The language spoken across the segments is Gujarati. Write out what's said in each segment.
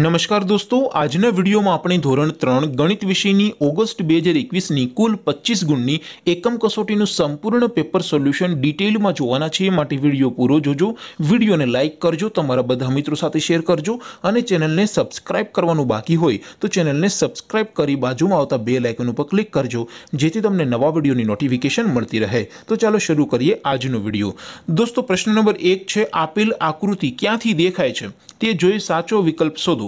નમસ્કાર દોસ્તો આજના વિડીયોમાં આપણે ધોરણ ત્રણ ગણિત વિષયની ઓગસ્ટ બે હજાર એકવીસની કુલ પચીસ ગુણની એકમ કસોટીનું સંપૂર્ણ પેપર સોલ્યુશન ડિટેલમાં જોવાના છે માટે વિડીયો પૂરો જોજો વિડીયોને લાઇક કરજો તમારા બધા મિત્રો સાથે શેર કરજો અને ચેનલને સબસ્ક્રાઇબ કરવાનું બાકી હોય તો ચેનલને સબસ્ક્રાઇબ કરી બાજુમાં આવતા બે લાઇકન ઉપર ક્લિક કરજો જેથી તમને નવા વિડીયોની નોટિફિકેશન મળતી રહે તો ચાલો શરૂ કરીએ આજનો વિડીયો દોસ્તો પ્રશ્ન નંબર એક છે આપેલ આકૃતિ ક્યાંથી દેખાય છે તે જોઈ સાચો વિકલ્પ શોધો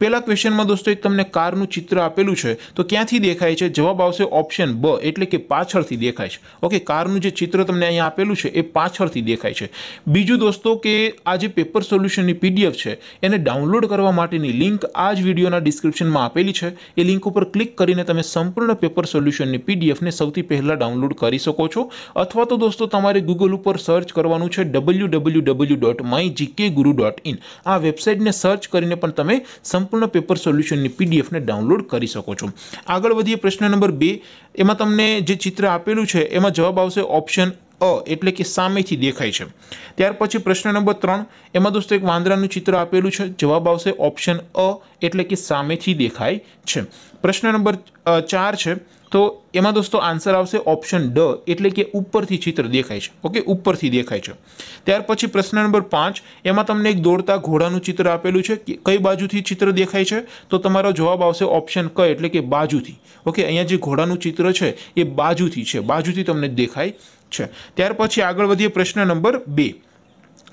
પહેલા ક્વેશ્ચનમાં દોસ્તો એક તમને કારનું ચિત્ર આપેલું છે તો ક્યાંથી દેખાય છે જવાબ આવશે ઓપ્શન બ એટલે કે પાછળથી દેખાય છે ઓકે કારનું જે ચિત્ર તમને અહીંયા આપેલું છે એ પાછળથી દેખાય છે બીજું દોસ્તો કે આ જે પેપર સોલ્યુશનની પીડીએફ છે એને ડાઉનલોડ કરવા માટેની લિંક આ જ વિડીયોના ડિસ્ક્રિપ્શનમાં આપેલી છે એ લિંક ઉપર ક્લિક કરીને તમે સંપૂર્ણ પેપર સોલ્યુશનની પીડીએફને સૌથી પહેલાં ડાઉનલોડ કરી શકો છો અથવા તો દોસ્તો તમારે ગૂગલ ઉપર સર્ચ કરવાનું છે W W W dot my GK guru dot in આ વેબસાઇટને સર્ચ કરીને પણ તમે સંપૂર્ણ સંપૂર્ણ પેપર સોલ્યુશનની પીડીએફને ડાઉનલોડ કરી શકો છો આગળ વધીએ પ્રશ્ન નંબર બે એમાં તમને જે ચિત્ર આપેલું છે એમાં જવાબ આવશે ઓપ્શન અ એટલે કે સામેથી દેખાય છે ત્યાર પછી પ્રશ્ન નંબર ત્રણ એમાં દોસ્તો એક વાંદરાનું ચિત્ર આપેલું છે જવાબ આવશે ઓપ્શન અ એટલે કે સામેથી દેખાય છે પ્રશ્ન નંબર અ 4 છે તો એમાં દોસ્તો આન્સર આવશે ઓપ્શન ડ એટલે કે ઉપરથી ચિત્ર દેખાય છે ઓકે ઉપરથી દેખાય છે ત્યાર પછી પ્રશ્ન નંબર 5 એમાં તમને એક દોડતા ઘોડાનું ચિત્ર આપેલું છે કઈ બાજુથી ચિત્ર દેખાય છે તો તમારો જવાબ આવશે ઓપ્શન ક એટલે કે બાજુથી ઓકે અહીંયા જે ઘોડાનું ચિત્ર છે એ બાજુથી છે બાજુથી તમને દેખાય છે ત્યાર પછી આગળ વધીએ પ્રશ્ન નંબર 2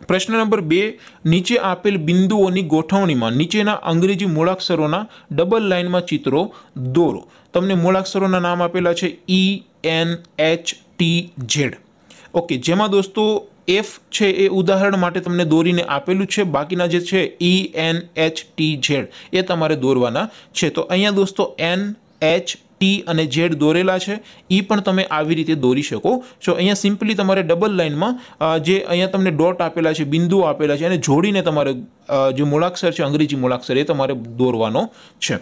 પ્રશ્ન નંબર બે નીચે આપેલ બિંદુઓની ગોઠવણીમાં નીચેના અંગ્રેજી મૂળાક્ષરોના ડબલ લાઇનમાં ચિત્રો દોરો તમને મૂળાક્ષરોના નામ આપેલા છે E N H T Z okay જેમાં દોસ્તો એફ છે એ ઉદાહરણ માટે તમને દોરીને આપેલું છે બાકીના જે છે E N H T Z એ તમારે દોરવાના છે તો અહીંયા દોસ્તો એન એચ ટી અને ઝેડ દોરેલા છે એ પણ તમે આવી રીતે દોરી શકો છો અહીંયા સિમ્પલી તમારે ડબલ લાઇનમાં જે અહીંયા તમને ડોટ આપેલા છે બિંદુ આપેલા છે એને જોડીને તમારે જે મૂળાક્ષર છે અંગ્રેજી મૂળાક્ષર એ તમારે દોરવાનો છે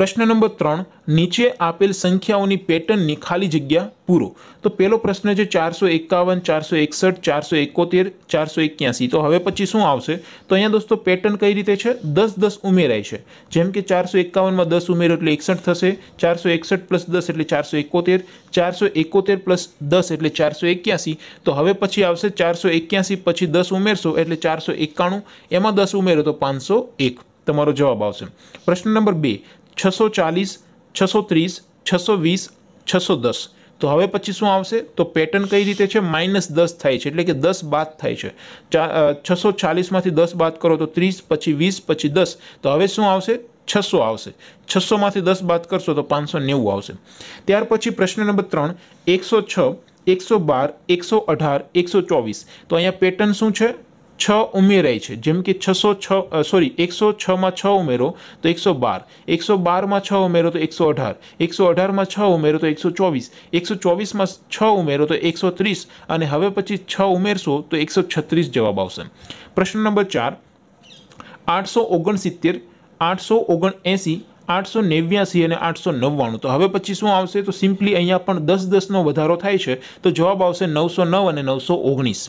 પ્રશ્ન નંબર ત્રણ નીચે આપેલ સંખ્યાઓની પેટર્નની ખાલી જગ્યા પૂરો તો પહેલો પ્રશ્ન છે ચારસો એકાવન ચારસો એકસઠ ચારસો એકોતેર ચારસો એક્યાસી તો હવે પછી શું આવશે તો અહીંયા દોસ્તો પેટર્ન કઈ રીતે છે દસ દસ ઉમેરાય છે જેમ કે ચારસો એકાવનમાં દસ ઉમેરો એટલે એકસઠ થશે ચારસો એકસઠ પ્લસ દસ એટલે ચારસો એકોતેર ચારસો એકોતેર પ્લસ દસ એટલે ચારસો એક્યાસી તો હવે પછી આવશે ચારસો એક્યાસી પછી દસ ઉમેરશો એટલે ચારસો એકાણું એમાં દસ ઉમેરો તો પાંચસો એક તમારો જવાબ આવશે પ્રશ્ન નંબર બે 640 630 620 610 तो હવે પછી શું આવશે તો પેટર્ન કઈ રીતે છે માઈનસ 10 થાય છે એટલે કે 10 બાદ થાય છે 640 માંથી 10 બાદ કરો તો 30 પછી 20 પછી 10 તો હવે શું આવશે 600 આવશે 600 માંથી 10 બાદ કરશો તો 590 આવશે ત્યાર પછી પ્રશ્ન નંબર 3 106 112 118 124 તો અહીંયા પેટર્ન શું છે છ ઉમેરાય છે જેમ કે છસો છ સોરી એકસો છમાં છ ઉમેરો તો એકસો બાર એકસો બારમાં છ ઉમેરો તો એકસો અઢાર એકસો અઢારમાં છ ઉમેરો તો એકસો ચોવીસ એકસો ચોવીસમાં છ ઉમેરો તો એકસો ત્રીસ અને હવે પછી છ ઉમેરશો તો એકસો છત્રીસ જવાબ આવશે પ્રશ્ન નંબર ચાર આઠસો ઓગણસિત્તેર આઠસો ઓગણ એંસી આઠસો નેવ્યાસી અને આઠસો નવ્વાણું તો હવે પછી શું આવશે તો સિમ્પલી અહીંયા પણ દસ દસનો વધારો થાય છે તો જવાબ આવશે નવસો નવ અને નવસો ઓગણીસ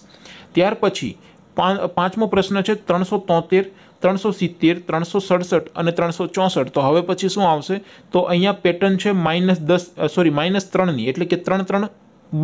ત્યાર પછી પાંચમો પ્રશ્ન છે ત્રણસો તોતેર ત્રણસો સિત્તેર ત્રણસો સડસઠ અને ત્રણસો ચોસઠ તો હવે પછી શું આવશે તો અહીંયા પેટર્ન છે માઇનસ દસ સોરી માઇનસ ત્રણની એટલે કે ત્રણ ત્રણ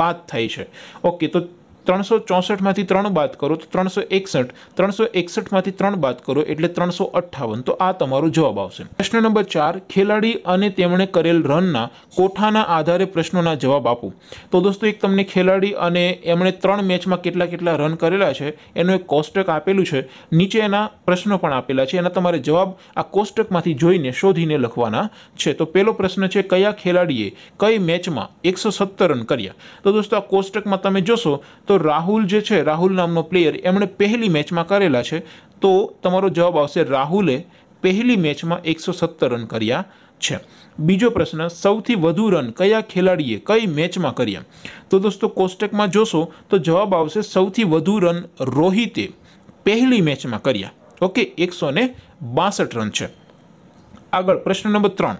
બાદ થાય છે ઓકે તો ત્રણસો ચોસઠમાંથી ત્રણ બાદ કરો તો ત્રણસો એકસઠ ત્રણસો એકસઠમાંથી ત્રણ બાદ કરો એટલે ત્રણસો અઠ્ઠાવન તો આ તમારો જવાબ આવશે પ્રશ્ન નંબર ચાર ખેલાડી અને તેમણે કરેલ રનના કોઠાના આધારે પ્રશ્નોના જવાબ આપો તો દોસ્તો એક તમને ખેલાડી અને એમણે ત્રણ મેચમાં કેટલા કેટલા રન કરેલા છે એનું એક કોષ્ટક આપેલું છે નીચે એના પ્રશ્નો પણ આપેલા છે એના તમારે જવાબ આ કોષ્ટકમાંથી જોઈને શોધીને લખવાના છે તો પહેલો પ્રશ્ન છે કયા ખેલાડીએ કઈ મેચમાં એકસો સત્તર રન કર્યા તો દોસ્તો આ કોષ્ટકમાં તમે જોશો તો રાહુલ જે છે રાહુલ નામનો પ્લેયર એમણે પહેલી મેચમાં કરેલા છે તો તમારો જવાબ આવશે રાહુલે પહેલી મેચમાં એકસો સત્તર રન કર્યા છે બીજો પ્રશ્ન સૌથી વધુ રન કયા ખેલાડીએ કઈ મેચમાં કર્યા તો દોસ્તો કોષ્ટકમાં જોશો તો જવાબ આવશે સૌથી વધુ રન રોહિતે પહેલી મેચમાં કર્યા ઓકે એકસો ને બાસઠ રન છે આગળ પ્રશ્ન નંબર ત્રણ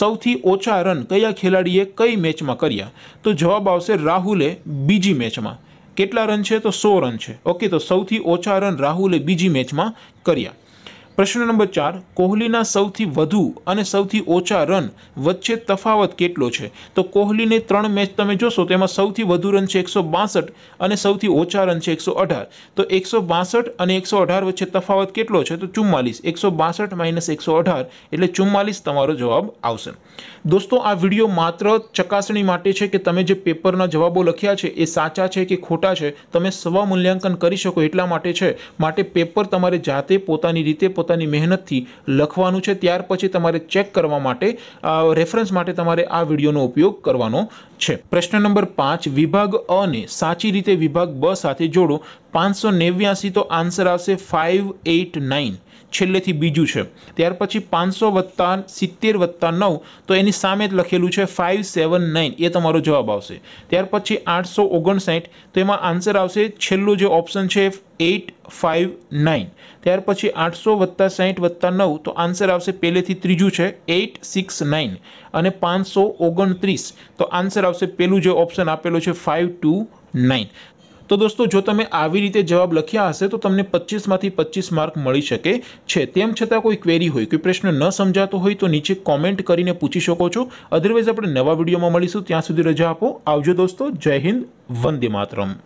સૌથી ઓછા રન કયા ખેલાડીએ કઈ મેચમાં કર્યા તો જવાબ આવશે રાહુલે બીજી મેચમાં કેટલા રન છે તો સો રન છે ઓકે તો સૌથી ઓછા રન રાહુલે બીજી મેચમાં કર્યા પ્રશ્ન નંબર ચાર કોહલીના સૌથી વધુ અને સૌથી ઓછા રન વચ્ચે તફાવત કેટલો છે તો કોહલીને ત્રણ મેચ તમે જોશો તેમાં સૌથી વધુ રન છે એકસો બાસઠ અને સૌથી ઓછા રન છે એકસો અઢાર તો એકસો બાસઠ અને એકસો અઢાર વચ્ચે તફાવત કેટલો છે તો ચુમ્માલીસ એકસો બાસઠ માઇનસ એકસો અઢાર એટલે ચુમ્માલીસ તમારો જવાબ આવશે દોસ્તો આ વિડીયો માત્ર ચકાસણી માટે છે કે તમે જે પેપરના જવાબો લખ્યા છે એ સાચા છે કે ખોટા છે તમે સ્વ મૂલ્યાંકન કરી શકો એટલા માટે છે માટે પેપર તમારે જાતે પોતાની રીતે પોતાની મહેનતથી લખવાનું છે ત્યાર પછી તમારે ચેક કરવા માટે રેફરન્સ માટે તમારે આ વિડીયોનો ઉપયોગ કરવાનો છે પ્રશ્ન નંબર પાંચ વિભાગ અને સાચી રીતે વિભાગ બ સાથે જોડો પાંચસો નેવ્યાસી તો આન્સર આવશે ફાઇવ એઇટ નાઇન છેલ્લેથી બીજું છે ત્યાર પછી પાંચસો વત્તા સિત્તેર વત્તા નવ તો એની સામે જ લખેલું છે ફાઇવ સેવન નાઇન એ તમારો જવાબ આવશે ત્યાર પછી આઠસો ઓગણસાઠ તો એમાં આન્સર આવશે છેલ્લું જે ઓપ્શન છે એઇટ ફાઇવ નાઇન ત્યાર પછી આઠસો વત્તા સાહીઠ વત્તા નવ તો આન્સર આવશે પહેલેથી ત્રીજું છે એઇટ સિક્સ નાઇન અને પાંચસો ઓગણત્રીસ તો આન્સર આવશે પહેલું જે ઓપ્શન આપેલો છે ફાઇવ ટુ નાઇન તો દોસ્તો જો તમે આવી રીતે જવાબ લખ્યા હશે તો તમને પચીસમાંથી પચીસ માર્ક મળી શકે છે તેમ છતાં કોઈ ક્વેરી હોય કોઈ પ્રશ્ન ન સમજાતો હોય તો નીચે કોમેન્ટ કરીને પૂછી શકો છો અધરવાઇઝ આપણે નવા વિડીયોમાં મળીશું ત્યાં સુધી રજા આપો આવજો દોસ્તો જય હિન્દ વંદે માતરમ